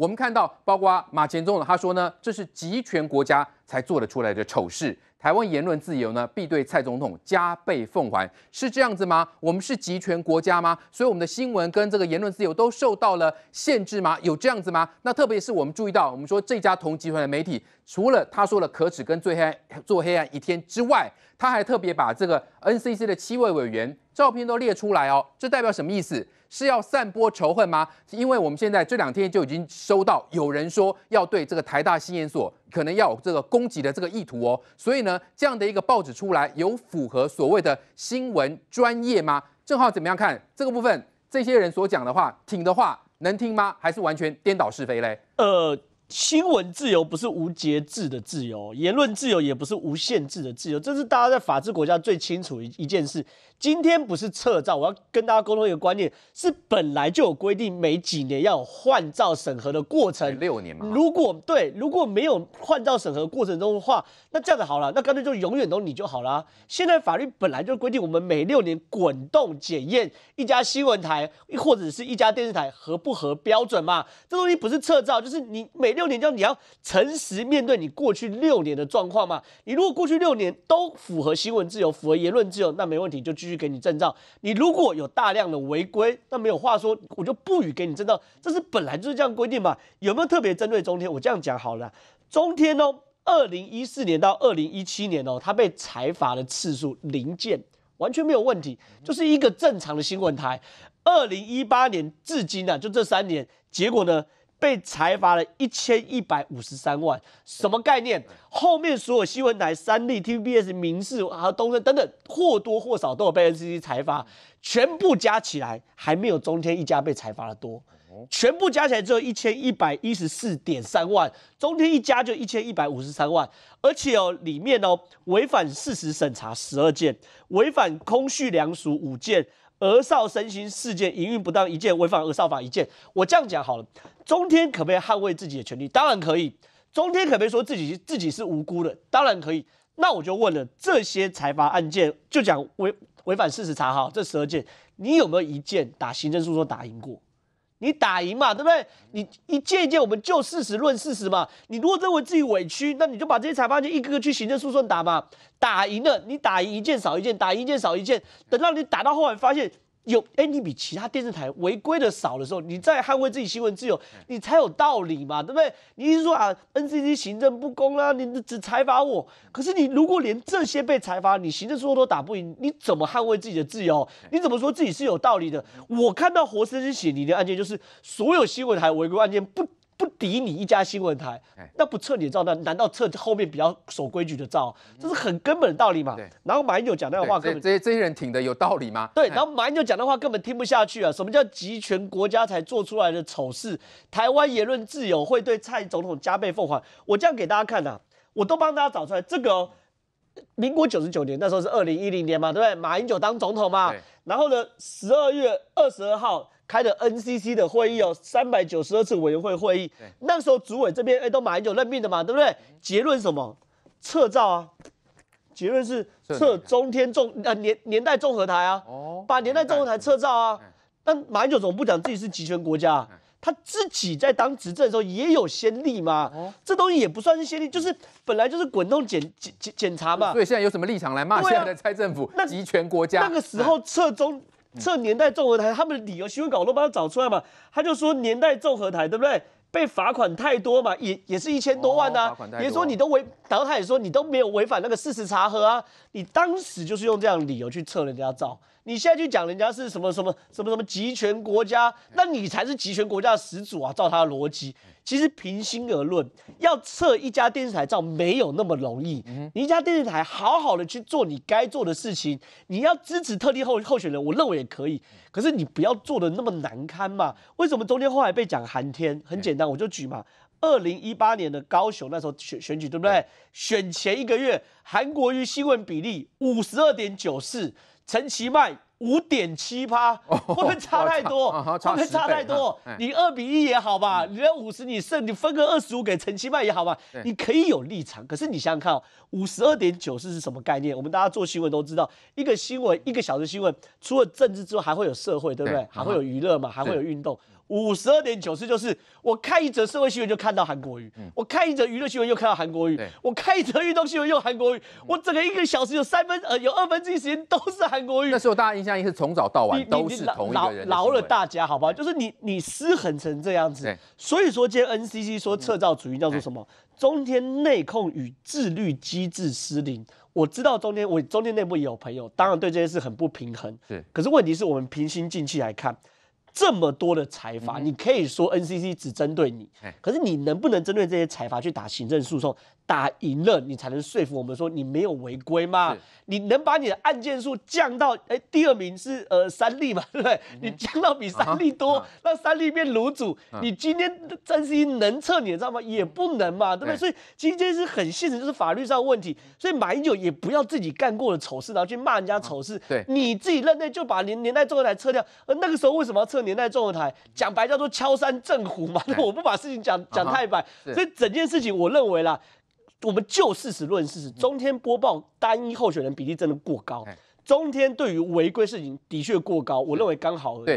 我们看到，包括马前总统，他说呢，这是集权国家才做得出来的丑事。台湾言论自由呢，必对蔡总统加倍奉还，是这样子吗？我们是集权国家吗？所以我们的新闻跟这个言论自由都受到了限制吗？有这样子吗？那特别是我们注意到，我们说这家同集团的媒体，除了他说了可耻跟最黑暗做黑暗一天之外，他还特别把这个 N C C 的七位委员照片都列出来哦，这代表什么意思？是要散播仇恨吗？因为我们现在这两天就已经收到有人说要对这个台大新研所。可能要有这个攻击的这个意图哦，所以呢，这样的一个报纸出来，有符合所谓的新闻专业吗？正好怎么样看这个部分？这些人所讲的话，挺的话能听吗？还是完全颠倒是非嘞？呃。新闻自由不是无节制的自由，言论自由也不是无限制的自由，这是大家在法治国家最清楚一一件事。今天不是撤照，我要跟大家沟通一个观念，是本来就有规定，每几年要有换照审核的过程。六年嘛。如果对，如果没有换照审核过程中的话，那这样子好了，那干脆就永远都你就好了。现在法律本来就规定我们每六年滚动检验一家新闻台或者是一家电视台合不合标准嘛，这东西不是撤照，就是你每。六年，叫你要诚实面对你过去六年的状况嘛。你如果过去六年都符合新闻自由、符合言论自由，那没问题，就继续给你证照。你如果有大量的违规，那没有话说，我就不予给你证照。这是本来就是这样规定嘛。有没有特别针对中天？我这样讲好了。中天哦，二零一四年到二零一七年哦，它被裁罚的次数零件，完全没有问题，就是一个正常的新闻台。二零一八年至今呢，就这三年，结果呢？被裁罚了一千一百五十三万，什么概念？后面所有新闻台、三立、TVBS、民视和东森等等，或多或少都有被 NCC 裁罚，全部加起来还没有中天一家被裁罚的多。全部加起来只有一千一百一十四点三万，中天一家就一千一百五十三万，而且哦，里面哦违反事实审查十二件，违反空序良俗五件。儿少身心事件营运不当一件违反儿少法一件，我这样讲好了。中天可不可以捍卫自己的权利？当然可以。中天可不可以说自己自己是无辜的，当然可以。那我就问了，这些财阀案件就讲违违反事实查哈，这十二件，你有没有一件打行政诉讼打赢过？你打赢嘛，对不对？你一件一件，我们就事实论事实嘛。你如果认为自己委屈，那你就把这些裁判就一个个去行政诉讼打嘛。打赢了，你打赢一件少一件，打赢一件少一件，等到你打到后来发现。有哎，你比其他电视台违规的少的时候，你在捍卫自己新闻自由，你才有道理嘛，对不对？你是说啊，NCC 行政不公啦，你只裁罚我。可是你如果连这些被裁罚，你行政诉讼都打不赢，你怎么捍卫自己的自由？你怎么说自己是有道理的？我看到活生生写你的案件，就是所有新闻台违规案件不。不敌你一家新闻台，那不撤你的照那难道撤后面比较守规矩的照？这是很根本的道理嘛。然后马英九讲那话根本，这这些人挺的有道理吗？对。然后马英九讲的话根本听不下去啊！什么叫集权国家才做出来的丑事？台湾言论自由会对蔡总统加倍奉还？我这样给大家看呐，我都帮大家找出来这个，民国九十九年那时候是二零一零年嘛，对不对？马英九当总统嘛。然后呢，十二月二十二号。开的 NCC 的会议哦，三百九十二次委员会会议，那时候主委这边哎都马英九任命的嘛，对不对？结论什么？撤照啊！结论是撤中天综呃年年代综合台啊，把年代综合台撤照啊。但马英九怎么不讲自己是集权国家？他自己在当执政的时候也有先例哦、这东西也不算是先例，就是本来就是滚动检检检查嘛。所以现在有什么立场来骂现在的蔡政府集权国家？那个时候撤中。测年代综合台，他们的理由新闻稿都帮他找出来嘛？他就说年代综合台对不对？被罚款太多嘛，也也是一千多万呐。别说你都违，然后他也说你都没有违反那个事实查核啊，你当时就是用这样理由去撤人家照。你现在去讲人家是什么什么什么什么集权国家，那你才是集权国家的始祖啊！照他的逻辑，其实平心而论，要撤一家电视台，照没有那么容易。你一家电视台好好的去做你该做的事情，你要支持特定候候选人，我认为也可以。可是你不要做的那么难堪嘛？为什么中间后来被讲韩天？很简单，我就举嘛，二零一八年的高雄那时候选选举，对不对？选前一个月，韩国瑜新闻比例五十二点九四。陈其迈。五点七趴会不会差太多？会不会差太多？你二比一也好吧，你要五十，你剩你分个二十五给陈七麦也好吧。你可以有立场，可是你想想看哦，五十二点九是是什么概念？我们大家做新闻都知道，一个新闻一个小时新闻，除了政治之外，还会有社会，对不对？还会有娱乐嘛，还会有运动。五十二点九四就是我看一则社会新闻就看到韩国语，我看一则娱乐新闻又看到韩国语，我看一则运动新闻又韩国语，我整个一个小时有三分呃有二分之一时间都是韩国语。那是我大家印象。那是从早到晚都是同一个人，了大家，好不好？就是你你失衡成这样子，所以说今天 NCC 说撤造主义叫做什么？中天内控与自律机制失灵。我知道中天，我中天内部也有朋友，当然对这些事很不平衡。对，可是问题是我们平心静气来看，这么多的财阀，你可以说 NCC 只针对你，可是你能不能针对这些财阀去打行政诉讼？打赢了，你才能说服我们说你没有违规嘛？你能把你的案件数降到，哎，第二名是呃三例嘛，对不对？你降到比三例多，让三例变卤煮。你今天真是能撤，你知道吗？也不能嘛，对不对？所以其实这是很现实，就是法律上的问题。所以马英九也不要自己干过的丑事，然后去骂人家丑事。对，你自己认罪就把年年代综合台撤掉。而那个时候为什么要撤年代综合台？讲白叫做敲山震虎嘛。我不把事情讲讲太白。所以整件事情，我认为啦。我们就事实论事实，中天播报单一候选人比例真的过高，中天对于违规事情的确过高，我认为刚好已。